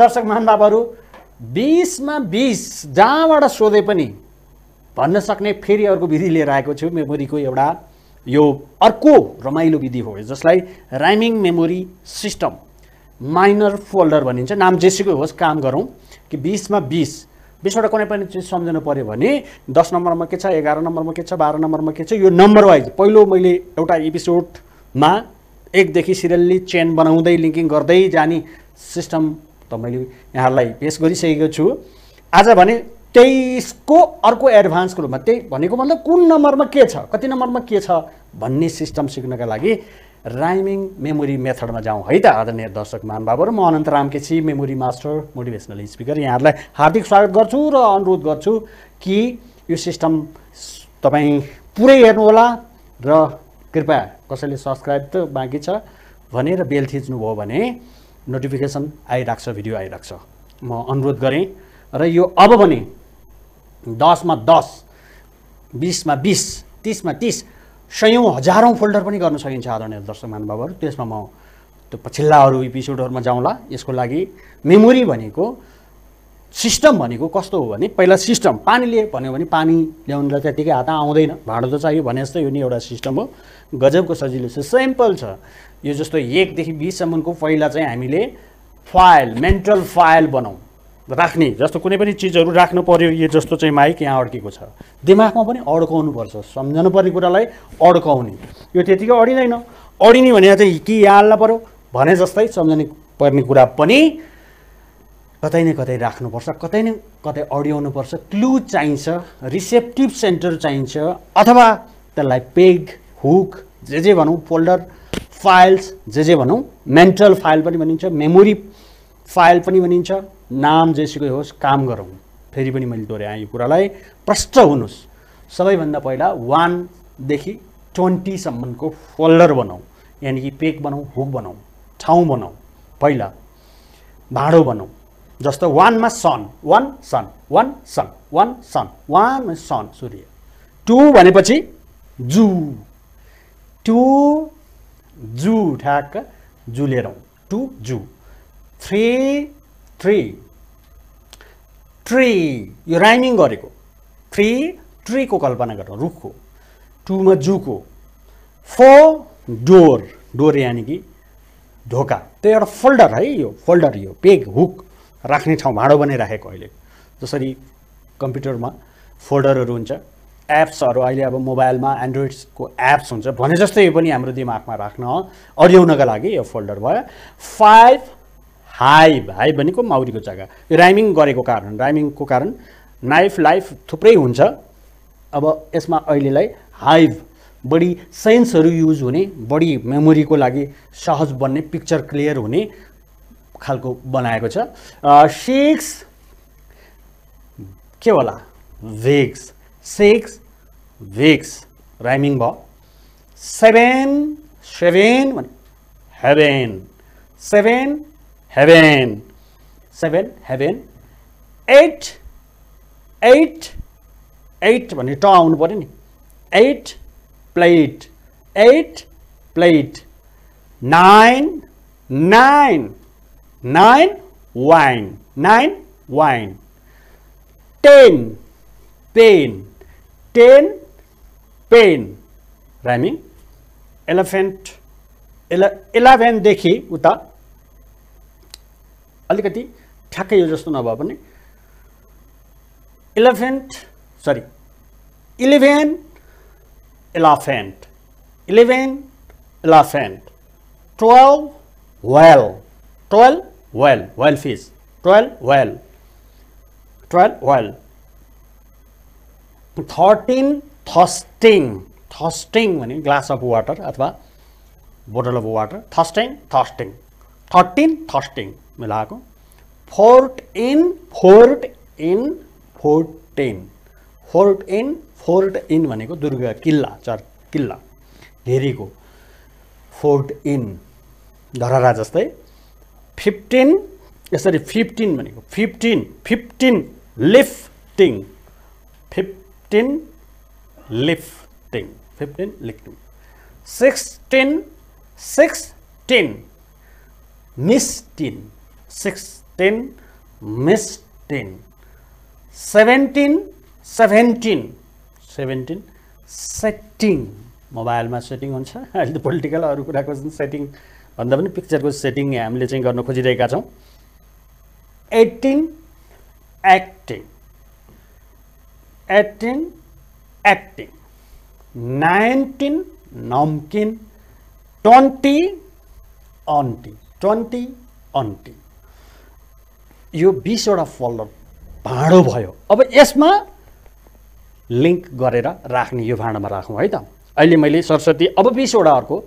दर्शक महानुभावहरू बिसमा बिस जहाँबाट सोधे पनि भन्न सक्ने फेरि अर्को विधि लिएर आएको छु मेमोरीको एउटा यो अर्को रमाइलो विधि हो जसलाई rhyming memory system minor folder भनिन्छ नाम जेसीको होस् काम गरौँ कि बिसमा बिस बिसवटा कुनै पनि चिज सम्झनु पऱ्यो भने दस नम्बरमा के छ एघार नम्बरमा के छ बाह्र नम्बरमा के छ यो नम्बर वाइज पहिलो मैले एउटा एपिसोडमा एकदेखि सिरियल्ली चेन बनाउँदै लिङ्किङ गर्दै जाने सिस्टम त मैले यहाँहरूलाई पेस गरिसकेको छु आज भने तेइसको अर्को एडभान्सको रूपमा त्यही भनेको मतलब कुन नम्बरमा के छ कति नम्बरमा के छ भन्ने सिस्टम सिक्नका लागि राइमिङ मेमोरी मेथडमा जाउँ है त आदरणीय दर्शक महानुभावहरू म Anant Ram KC memory master motivational speaker यहाँहरूलाई हार्दिक स्वागत गर्छु र अनुरोध गर्छु कि यो सिस्टम तपाईँ पुरै हेर्नुहोला र कृपया कसैले सब्सक्राइब त बाँकी छ भनेर बेल थिच्नुभयो भने नोटिफिकेसन आइरहेको छ भिडियो आइरहेको छ म अनुरोध गरेँ र यो अब भने दसमा दस बिसमा बिस तिसमा तिस सयौँ हजारौँ फोल्डर पनि गर्न सकिन्छ आदरणीय दर्शक महानुभावहरू त्यसमा म त्यो पछिल्लाहरू एपिसोडहरूमा जाउँला यसको लागि मेमोरी भनेको सिस्टम भनेको कस्तो हो भने पहिला सिस्टम पानीले भन्यो भने पानी ल्याउनुलाई त्यत्तिकै हात आउँदैन भाँडो त चाहियो भने जस्तै यो नि एउटा सिस्टम हो गजबको सजिलो छ सिम्पल छ यो जस्तो एकदेखि बिससम्मको पहिला चाहिँ हामीले फाइल मेन्टल फाइल बनाउँ राख्ने जस्तो कुनै पनि चिजहरू राख्नु पऱ्यो यो जस्तो चाहिँ माइक यहाँ अड्केको छ दिमागमा पनि अड्काउनुपर्छ सम्झनु पर्ने कुरालाई अड्काउने यो त्यतिकै अडिँदैन अडिने भने चाहिँ के यहाँ हाल्न पऱ्यो भने जस्तै सम्झने पर्ने कुरा पनि कतै न कतै राख्नुपर्छ कतै न कतै पर्छ क्लु चाहिन्छ रिसेप्टिभ सेन्टर चाहिन्छ अथवा त्यसलाई पेग हुक जे जे भनौँ फोल्डर फाइल्स जे जे भनौँ मेन्टल फाइल पनि भनिन्छ मेमोरी फाइल पनि भनिन्छ नाम जेसुकै होस् काम गरौँ फेरि पनि मैले दोहोऱ्याएँ यो कुरालाई प्रष्ट हुनुहोस् सबैभन्दा पहिला वानदेखि ट्वेन्टीसम्मको फोल्डर बनाऊ यानि कि पेक बनाऊ हुक बनाऊ ठाउँ बनाऊ पहिला भाँडो बनाऊ जस्तो वानमा sun one sun one sun one sun one sun सूर्य टु भनेपछि जु टु जु ठ्याक्क जु लिएर आउँ two shoe three three tray यो राइमिङ गरेको थ्रे ट्रेको कल्पना गरौँ रुखको टुमा जुको फो डोर डोर यानि कि ढोका त्यो एउटा फोल्डर है यो फोल्डर यो पेग हुक राख्ने ठाउँ भाँडो बनाइराखेको अहिले जसरी कम्प्युटरमा फोल्डरहरू हुन्छ एप्सहरू अहिले अब मोबाइलमा एन्ड्रोइडको एप्स हुन्छ भने जस्तै यो पनि हाम्रो दिमागमा राख्न अड्याउनका लागि यो फोल्डर भयो फाइभ हाइभ हाइभ भनेको माउरीको जग्गा यो राइमिङ गरेको कारण राइमिङको कारण नाइफ लाइफ थुप्रै हुन्छ अब यसमा अहिलेलाई हाइभ बढी सेन्सहरू युज हुने बढी मेमोरीको लागि सहज बन्ने पिक्चर क्लियर हुने खालको बनाएको छ सिक्स के होला भेग्स सिक्स भिक्स राइमिङ भयो सेभेन सेभेन भने heaven seven heaven seven heaven eight eight eight भन्ने ट आउनु पऱ्यो नि eight plate eight plate nine nine nine wine nine wine ten pen ten pen rhyming elephant इले इलेभेनदेखि उता अलिकति ठ्याक्कै यो जस्तो नभए sorry eleven elephant eleven elephant twelve well twelve well well फिज twelve well twelve well thirteen thirsting thirsting glass of water अथवा bottle of water thirsting thirsting thirteen thirsting मिला fort in fort in fourteen fort in fort in को दुर्ग किला चर किला घेरी को फोर्ट इन धरहरा जस्त फिफ्टीन यसरी फिफ्टीन भनेको फिफ्टीन फिफ्टिन लिफ्टिङ फिफ् fifteen lifting fifteen lifting sixteen sixteen misting sixteen misting seventeen seventeen seventeen setting मोबाइलमा सेटिङ हुन्छ अहिले त पोलिटिकल अरू कुराको सेटिङ भन्दा पनि पिक्चरको सेटिङ हामीले चाहिँ गर्न खोजिरहेका छौँ eighteen acting eighteen acting nineteen namkeen twenty aunty twenty aunty यो बिसवटा फोल्डर भाँडो भयो अब यसमा लिङ्क गरेर राख्ने यो भाँडोमा राखौँ है त अहिले मैले सरस्वती अब बिसवटा अर्को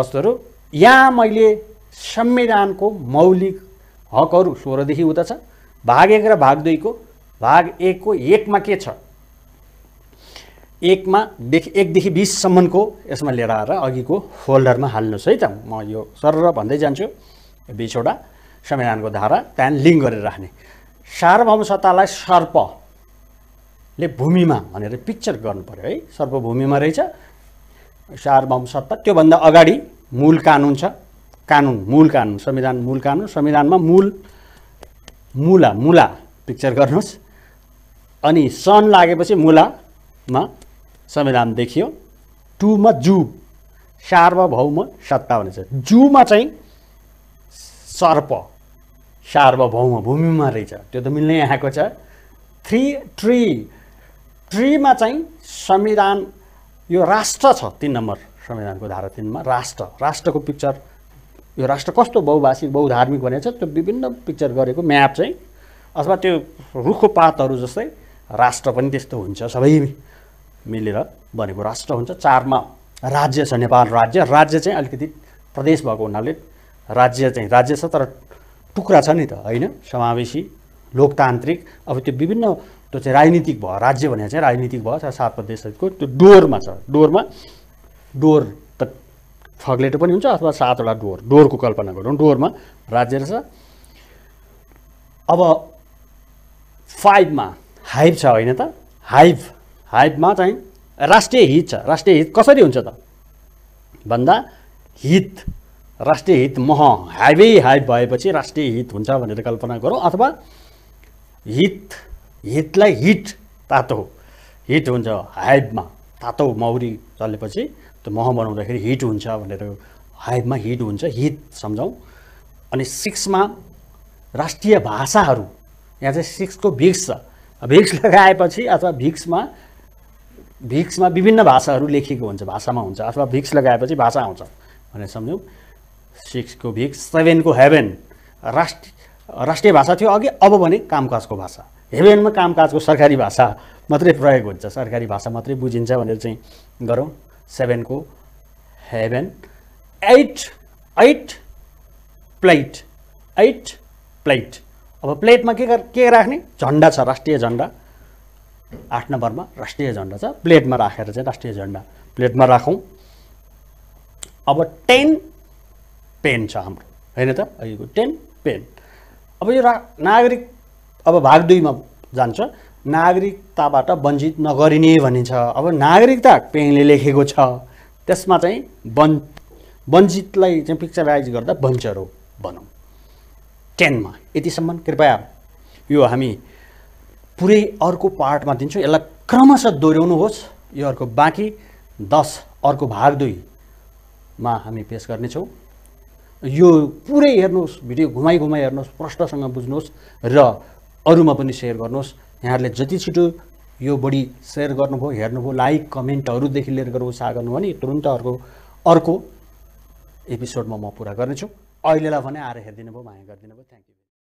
वस्तुहरू यहाँ मैले संविधानको मौलिक हकहरू सोह्रदेखि उता छ भाग एक र भाग दुईको भाग एकको एकमा के छ एकमा देखि एकदेखि बिससम्मको यसमा लिएर आएर अघिको फोल्डरमा हाल्नुहोस् है त म यो सरर भन्दै जान्छु बिसवटा संविधानको धारा त्यहाँदेखि लिङ्क गरेर राख्ने सार्वभौम सत्तालाई सर्पले भूमिमा भनेर पिक्चर गर्नु पऱ्यो है सर्प भूमिमा रहेछ सार्वभौम सत्ता त्योभन्दा अगाडि मूल कानुन छ कानुन मूल कानुन संविधान मूल कानुन संविधानमा मूल मूला मूला पिक्चर गर्नुहोस् अनि सन लागेपछि मुलामा संविधान देखियो टुमा जु सार्वभौम सत्ता भनेछ जुमा चाहिँ सर्प सार्वभौम भूमिमा रहेछ त्यो त मिल्नै आएको छ थ्री ट्री ट्रीमा चाहिँ संविधान यो राष्ट्र छ तिन नम्बर संविधानको धारा तिनमा राष्ट्र राष्ट्रको पिक्चर यो राष्ट्र कस्तो बहुभाषिक बहुधार्मिक भनेको छ त्यो विभिन्न पिक्चर गरेको म्याप चाहिँ अथवा त्यो रुखको पातहरू जस्तै राष्ट्र पनि त्यस्तो हुन्छ सबै मिलेर बनेको राष्ट्र हुन्छ चारमा राज्य छ नेपाल राज्य राज्य चाहिँ अलिकति प्रदेश भएको हुनाले राज्य चाहिँ राज्य छ तर टुक्रा छ नि त होइन समावेशी लोकतान्त्रिक अब त्यो विभिन्न त्यो चाहिँ राजनीतिक भयो राज्य भने चाहिँ राजनीतिक भयो सात प्रदेशको त्यो डोरमा छ डोरमा डोर त फग्लेटो पनि हुन्छ अथवा सातवटा डोर डोरको कल्पना गरौँ डोरमा राज्य रहेछ अब फाइभमा हाइभ छ होइन त हाइभ हाइपमा चाहिँ राष्ट्रिय हित छ राष्ट्रिय हित कसरी हुन्छ त भन्दा हित राष्ट्रिय हित मह हाइभै हाइप भएपछि राष्ट्रिय हित हुन्छ भनेर कल्पना गरौँ अथवा हित हितलाई हिट तातो हिट हुन्छ हाइपमा तातो मौरी चलेपछि त्यो मह बनाउँदाखेरि हिट हुन्छ भनेर हाइपमा हिट हुन्छ हित सम्झौँ अनि सिक्समा राष्ट्रिय भाषाहरू यहाँ चाहिँ सिक्सको बिक्स छ भिक्स लगाएपछि अथवा भिक्समा भिक्समा विभिन्न भाषाहरू लेखिएको हुन्छ भाषामा हुन्छ अथवा भिक्स लगाएपछि भाषा आउँछ भनेर सम्झौँ सिक्सको भिक्स सेभेनको हेभेन राष्ट्र राष्ट्रिय भाषा थियो अघि अब भने कामकाजको भाषा हेभेनमा कामकाजको सरकारी भाषा मात्रै प्रयोग हुन्छ सरकारी भाषा मात्रै बुझिन्छ भनेर चाहिँ गरौँ सेभेनको heaven eight eight plate eight plate अब प्लेटमा के के राख्ने झन्डा छ राष्ट्रिय झन्डा आठ नम्बरमा राष्ट्रिय झन्डा छ प्लेटमा राखेर चाहिँ राष्ट्रिय झन्डा प्लेटमा राखौँ अब टेन पेन छ हाम्रो होइन त अहिलेको टेन पेन अब यो रा नागरिक अब भाग दुईमा जान्छ नागरिकताबाट वञ्चित नगरिने भनिन्छ अब नागरिकता पेनले लेखेको छ त्यसमा चाहिँ वन वञ्चितलाई चाहिँ पिक्चराइज गर्दा वञ्चर हो भनौँ टेनमा यतिसम्म कृपया यो हामी पुरै अर्को पार्टमा दिन्छौँ यसलाई क्रमशः दोहोऱ्याउनुहोस् यो अर्को बाँकी दस अर्को भाग दुईमा हामी पेस गर्नेछौँ यो पुरै हेर्नुहोस् भिडियो घुमाइ घुमाइ हेर्नुहोस् प्रश्नसँग बुझ्नुहोस् र अरूमा पनि सेयर गर्नुहोस् यहाँहरूले जति छिटो यो बढी सेयर गर्नुभयो हेर्नुभयो लाइक कमेन्टहरूदेखि लिएर गर्नुहोस् उत्साह गर्नुभयो भने तुरुन्त अर्को अर्को एपिसोडमा म पुरा गर्नेछु अहिलेलाई भने आएर हेरिदिनु भयो माया गरिदिनु भयो थ्याङ्क यू